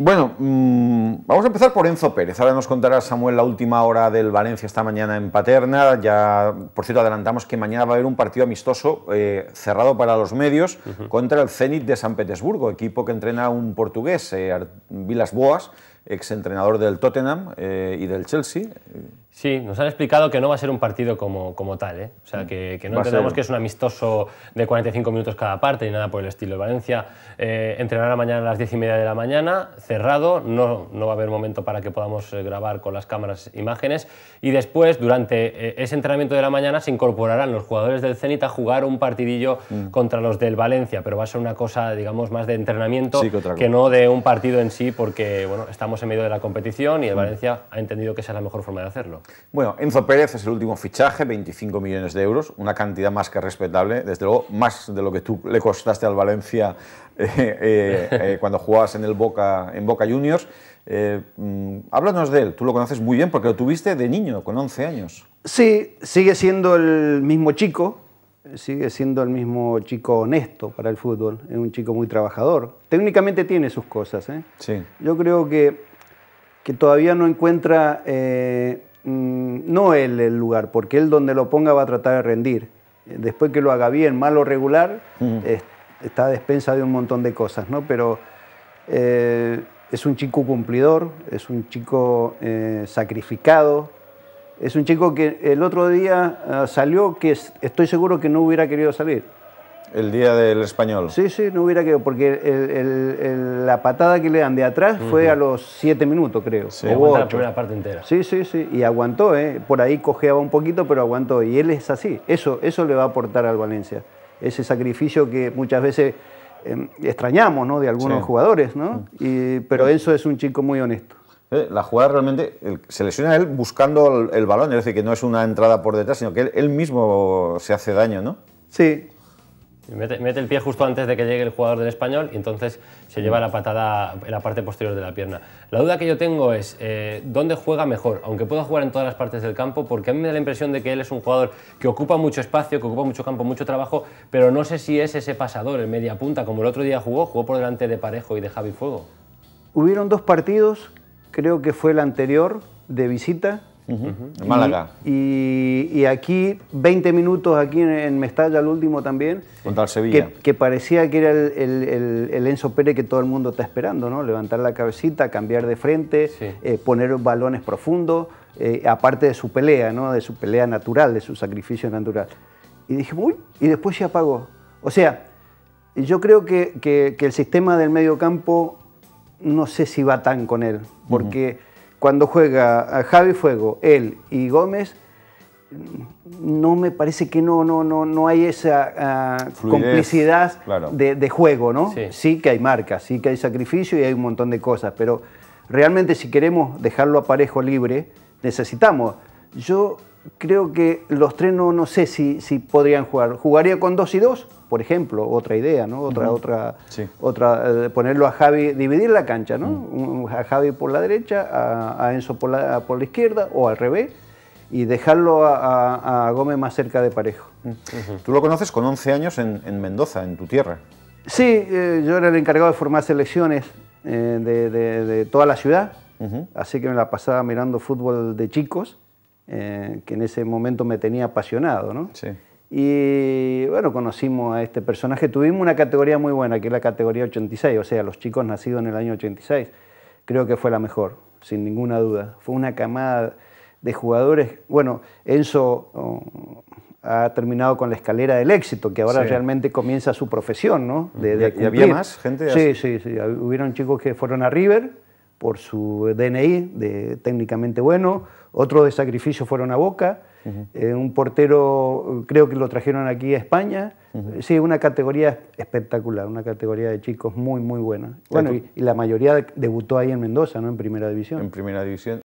Bueno, mm, vamos a empezar por Enzo Pérez. Ahora nos contará Samuel la última hora del Valencia esta mañana en Paterna. Ya, por cierto, adelantamos que mañana va a haber un partido amistoso eh, cerrado para los medios contra el Zenit de San Petersburgo, equipo que entrena un portugués, eh, Vilas Boas, exentrenador del Tottenham eh, y del Chelsea. Sí, nos han explicado que no va a ser un partido como, tal, ¿eh? o sea, mm. que, no entendemos que es un amistoso de 45 minutos cada parte y nada por el estilo. El Valencia eh, entrenará mañana a las 10 y media de la mañana, cerrado, no, no va a haber momento para que podamos eh, grabar con las cámaras imágenes y después, durante ese entrenamiento de la mañana, se incorporarán los jugadores del Zenit a jugar un partidillo mm. contra los del Valencia, pero va a ser una cosa, digamos, más de entrenamiento que, no de un partido en sí, porque bueno, estamos en medio de la competición y el Valencia ha entendido que esa es la mejor forma de hacerlo. Bueno, Enzo Pérez es el último fichaje, 25 millones de euros, una cantidad más que respetable, desde luego más de lo que tú le costaste al Valencia eh, eh, eh, cuando jugabas en el Boca, en Boca Juniors. Mm, háblanos de él, tú lo conoces muy bien porque lo tuviste de niño, con 11 años. Sí, sigue siendo el mismo chico, sigue siendo el mismo chico honesto para el fútbol, es un chico muy trabajador. Técnicamente tiene sus cosas. Sí. Yo creo que, todavía no encuentra Mm, no él el lugar, porque él donde lo ponga va a tratar de rendir. Eh, después que lo haga bien, mal o regular, está a despensa de un montón de cosas, ¿no? Pero eh, es un chico cumplidor, es un chico eh, sacrificado, es un chico que el otro día ah, salió que estoy seguro que no hubiera querido salir. El día del español. Sí, sí, no hubiera que... porque la patada que le dan de atrás fue a los siete minutos, creo. Sí. la primera parte entera. Sí, sí, sí, y aguantó, ¿eh? por ahí cojeaba un poquito, pero aguantó, y él es así, eso, eso le va a aportar al Valencia, ese sacrificio que muchas veces em, extrañamos ¿no? de algunos jugadores, ¿no? Y, pero eso es un chico muy honesto. Eh, la jugada realmente se lesiona él buscando el, balón, es decir, que no es una entrada por detrás, sino que él mismo se hace daño, ¿no? Sí, Mete, el pie justo antes de que llegue el jugador del español y entonces se lleva la patada en la parte posterior de la pierna. La duda que yo tengo es eh, dónde juega mejor, aunque pueda jugar en todas las partes del campo, porque a mí me da la impresión de que él es un jugador que ocupa mucho espacio, que ocupa mucho campo, mucho trabajo, pero no sé si es ese pasador, el media punta, como el otro día jugó, jugó por delante de Parejo y de Javi Fuego. Hubieron dos partidos, creo que fue el anterior de visita Málaga. Y, aquí, 20 minutos aquí en, Mestalla, el último también. Contra el Sevilla. Que, parecía que era el, Enzo Pérez que todo el mundo está esperando, ¿no? Levantar la cabecita, cambiar de frente, eh, poner balones profundos, eh, aparte de su pelea, ¿no? De su pelea natural, de su sacrificio natural. Y dije, uy, y después se apagó. O sea, yo creo que, que, el sistema del medio campo no sé si va tan con él, porque. Cuando juega eh, Javi Fuego, él y Gómez, no me parece que no, no, no, no hay esa ah, complicidad de, juego, ¿no? Sí. que hay marcas, sí que hay sacrificio y hay un montón de cosas, pero realmente si queremos dejarlo a parejo libre, necesitamos. Yo creo que los tres no, sé si, si podrían jugar. ¿Jugaría con dos y dos? Por ejemplo, otra idea, ¿no? Otra, otra, sí. otra eh, ponerlo a Javi, dividir la cancha, ¿no? A Javi por la derecha, a, Enzo por la, por la izquierda o al revés y dejarlo a, a, Gómez más cerca de Parejo. Tú lo conoces con 11 años en, en Mendoza, en tu tierra. Sí, eh, yo era el encargado de formar selecciones eh, de, de, toda la ciudad, así que me la pasaba mirando fútbol de chicos. Eh, que en ese momento me tenía apasionado. Y bueno, conocimos a este personaje. Tuvimos una categoría muy buena, que es la categoría 86, o sea, los chicos nacidos en el año 86. Creo que fue la mejor, sin ninguna duda. Fue una camada de jugadores. Bueno, Enzo oh, ha terminado con la escalera del éxito, que ahora realmente comienza su profesión, ¿no? De, ¿Y, había más gente? Sí, sí, sí. Hubieron chicos que fueron a River por su DNI, de técnicamente bueno, otro de sacrificio fueron a Boca, eh, un portero creo que lo trajeron aquí a España, sí, una categoría espectacular, una categoría de chicos muy, muy buena. Bueno, y, y, la mayoría debutó ahí en Mendoza, ¿no? En Primera División. En Primera División.